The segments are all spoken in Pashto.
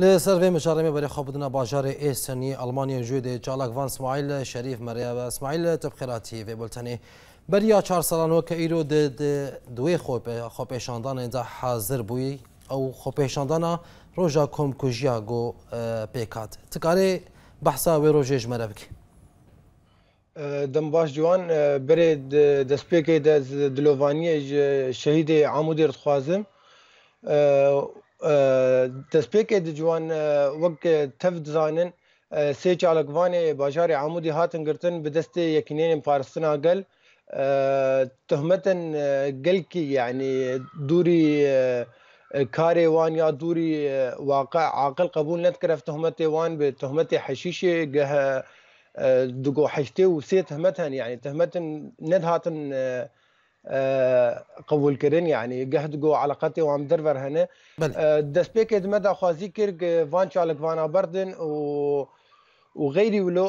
لی سروی مجارمه برای خوابدن باجار ایستانی آلمانیا جود چالاکوان اسماعیل شریف مریا و اسماعیل تبخیراتی و بلتنی بریا چهار سالان و که ایرو دوی خوب خوبشاندان انده حاضر بوی او خوبشاندان روژا کم کجیا گو پیکات تکاره بحثا و روژیج مربکی دم باش جوان بری دسپیکی دلوانیه شهید عمودی رتخوازم Tespêkê di ciwan wek tev dizanin sê çalakvanê bajarê Amûdî hatin girtin bi destê yekînênên parastina gel tuhmetin gelkî yanî dûrî karê wan ya dûrî waqa aqil qebûl nedkir ev tuhmetê wan bi tuhmetê heşîşê geh digoheştê û sê tehmet hen yanî tehmetin ned hatin قبول کردن یعنی گهد گو علاقات و هم در ورهنه دست پیک مدا خوازی کرد وان چالک وان آبردن و و غیری ولو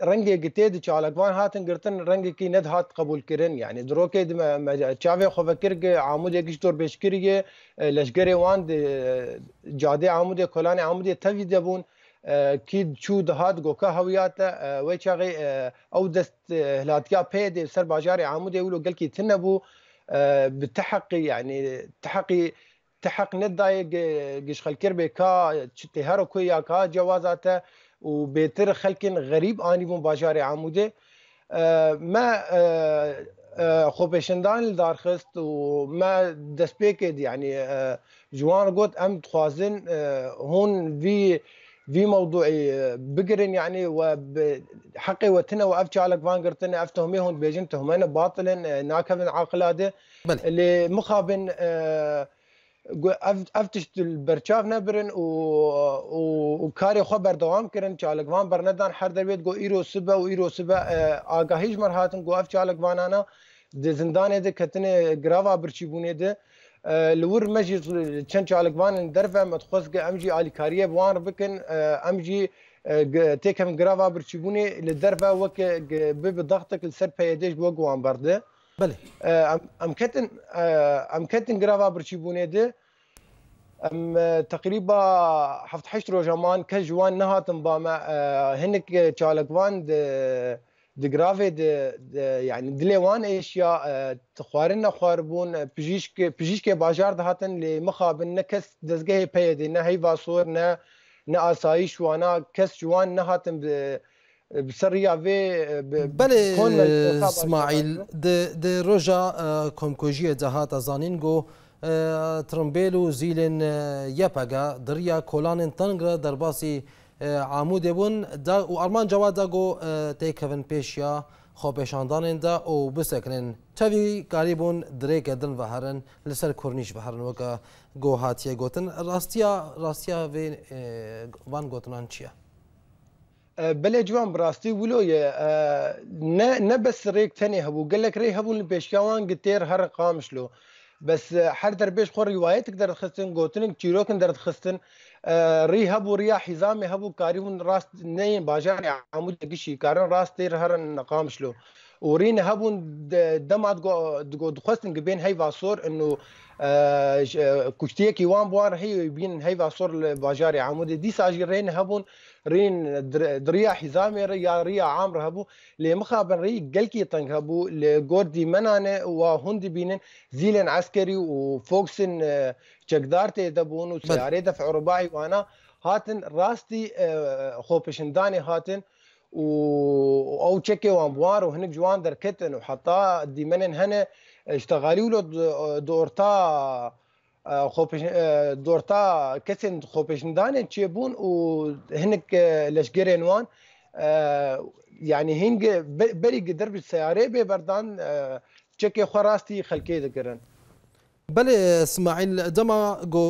رنگ گتی د چالکوان هاتن گرتن رنگ کی ند هات قبول کرن یعنی درو کې د چاوی خو فکر کې عامود یک شتور پیش کړی لشګری وان د جاده عامود کلان عامود توی دبون کید چو دهات گوکا هویات و چاغه او دست هلاتیا پید سر بازار عمود یولو گل کی تنبو بالتحقي يعني تحقي تحق ندايق قش خلكر بكا تهرو كويا كا جوازاته وبيتر خلكن غريب اني بون بازار عموده ما خوبشندان دار خست و ما دسبيكد يعني جوان قوت ام تخوازن هون في في موضوعي بقرن يعني وحقي وتنا وافجع فانقرتنا افتهم يهون بيجمتهم انا باطلا ناكبن عاقلاده اللي مخابن آه افتش برچاف نبرن و و کاری خو بر دوام کرن چالک وان بر ندان هر درویت گو ایرو سبا و ایرو سبا آگاهیش مرهاتن گو اف چالک وانانا د زندان د کتنه گراوا برچی بونه ده لور مجی چند چالکوان درفه متخوزگه امجی آلیکاریه بوان بکن امجی تێکم گراوا برچبوونی لە دەرە وەک بضغتك لەسەر پێدەش بۆ گووان بەردە ئەم کەتن گراوا برچبوونێ دێ ئەم تقریبا ه ڕۆژەمان کە جوان نەهاتم بامە هەنێک چالکوان دگرافه د یعنی دلوان ایشیا تخوارن خواربون پجیشک پجیشک بازار ده هاتن لمخابن نکس دزگه پید نه هی واسور نه نه آسایش وانا کس جوان نه هاتن بسريا في بلي اسماعيل د د روجا كومكوجيه دهات زانينغو ترمبيلو زيلن ياباغا دريا كولانن تنغرا درباسي عمود بون دا و آلمان جواد داگو تیکوین پیشیا خو پیشاندانین دا او بسکنن چوی کاری بون دره کدن و هرن لسر کرنیش و هرن وکا گو هاتیه گوتن راستیا راستیا وان گوتنان چیه؟ بله جوان براستی ولوی نه نه بس ریک تنه هبو گلک ری هبون پیشکاوان گتیر هر قامشلو بس هەر دەربێش خۆ ڕیواەتێک دەرخستن گوتنێک چیرۆکن دەرخستن ڕی هەبوو ڕیا حیزامی هەبوو کاریون ڕاست نەین باژانی عمود گشتی کارن ڕاستی هەرن نەقامشلو ورينا هبون دمعت جو دخوستن جبين هاي فاسور انه كشتيه كي وان بوار هي يبين هاي فاسور باجاري عمود دي ساجي رين هبون رين دريا حزامي يا ريا عامر هبو لي مخابن ري قلكي طنق هبو لغوردي منانه وهندي بينن زيلن عسكري وفوكسن چقدارتي دبون وسياري دفع رباعي وانا هاتن راستي خوبشنداني هاتن او تشيكي وامبوار وهنك جوان دركتن وحطا دي منن هنا اشتغالي ولو دورتا خوبش دورتا كسن خوبشندان تشيبون وهنك لشجرين وان يعني هنگ بری قدر بالسيارة ببردان تشيكي خراستي خلكي ذكرن بله اسماعیل دما گو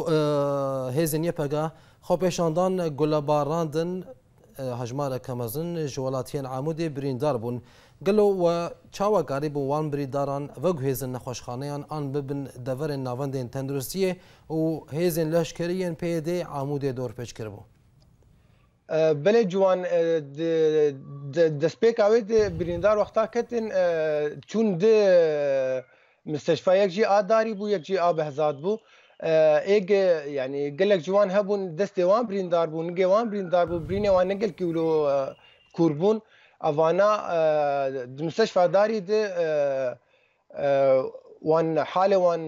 هزینیه پگا خوبشاندان گل باراندن هەژمارە کەمەزن ژوەڵاتیان عمودی بریندار بوون گەلۆ و چاوەکاری بۆ وان بریداران بە گوهێزن نەخۆشخانەیان ئان ببن دەڤەرێن ناوەندێن تەندروستیە و هێزن لەشکریان پێدێ عمودێ دۆرپێچ کردبوو. بلې جوان د سپیکاوت بریندار وخته کتن چون د مستشفى یک جی آداری بو یک جی آب هزاد بو اګ یعنی ګلک جوان هبون دستې وان بریندار بون ګې وان بریندار بون برینه وان ګل کیلو کوربون اوانا د مستشفى داري د وان حاله وان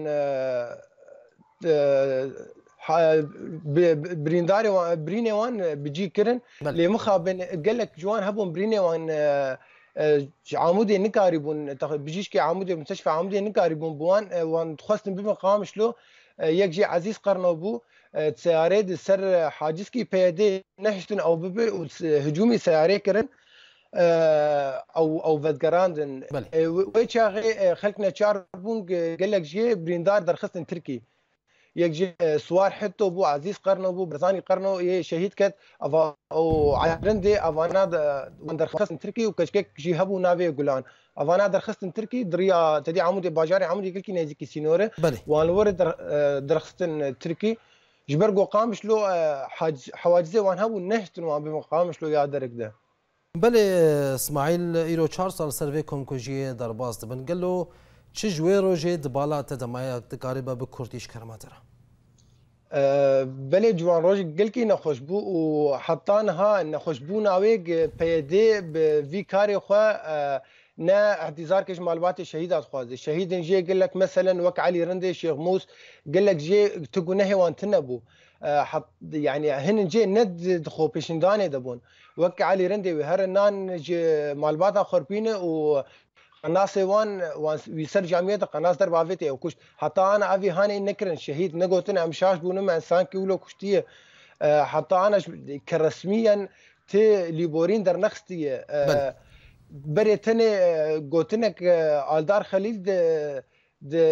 برينداري وان بريني وان بجي كرن اللي مخابن قال لك جوان هبون بريني وان عمودي نكاربون بجيش كي عمودي مستشفى عمودي نكاربون بوان وان تخصن بمقام شلو یک جی عزیز قرنو بو سیاره د سر حاجز کی پیاده نهشتن او به هجومی سیاره کرن او او فدګراندن وای چاغه خلکنا چار بون ګلک جی بریندار درخصن ترکی یک سوار حتو بو عزیز قرنو بو برزانی قرنو یه شهید کت او عیرند اوانا در خصن ترکی و کچکک جی هبو ناوی گلان اوانا درخستن ترکی دریا تدی عمود باجار عمود کلکی نزدیکی سینوره وانور در درخستن ترکی جبر قامش لو حواجزه وان هبو نهتن وان بمقامش لو یادرک ده بله اسماعیل ایرو 4 سال سروی کوم کوجی در باز دبن گلو چه جوی روژه دبالا تدمایا دکاری به کردیش کرماتره بلې جوان روج ګلکی نه خوشبو او حتان ها نه خوشبو ناوې پیدې به وی کاری خو نه اعتذار کش معلومات شهیدات خوازه شهید جه قال لك مثلا وك علي رندي شيخ موس قال لك جه تقو نهي وان تنبو حط يعني هن جه ند دخو بيشندانه دبون وك علي رندي وهر نان جه معلومات خربينه و Kanasê wan wî ser camiyê de qanas derbavê ew kuşt. Heta an evî hanê nekirin şehîd negotin em şaş bûn me sankî wilo kuştiye. Heta an keresmiyen tê lîborîn dernexistiye. Berê tenê gotinek aldar xelîf de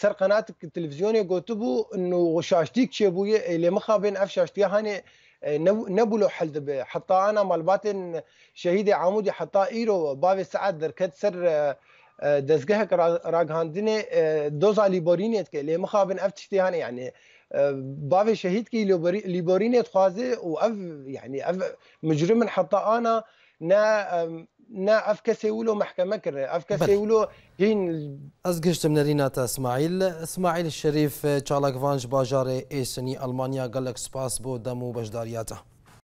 ser qanatik televizyonê gotibû nû şaştîk çêbûye lê mixabên ev şaştiye hanê نبلو حلدبه حتى انا مال باتن شهيد عمودي حتى ايرو بابي سعد دركت سر آه، آه، دزگه راگاندنه آه، دوزا كي لي مخابن افتشتي تشتیهانه يعني بافي شهيد كي ليبوريني تخوازي و اف يعني اف مجرم حتى انا نا نا اف كسيولو محكمه كر اف كسيولو هين ازكشت من ريناتا اسماعيل اسماعيل الشريف تشالاك فانج باجاري سني المانيا قال لك سباس بو دمو بجدارياته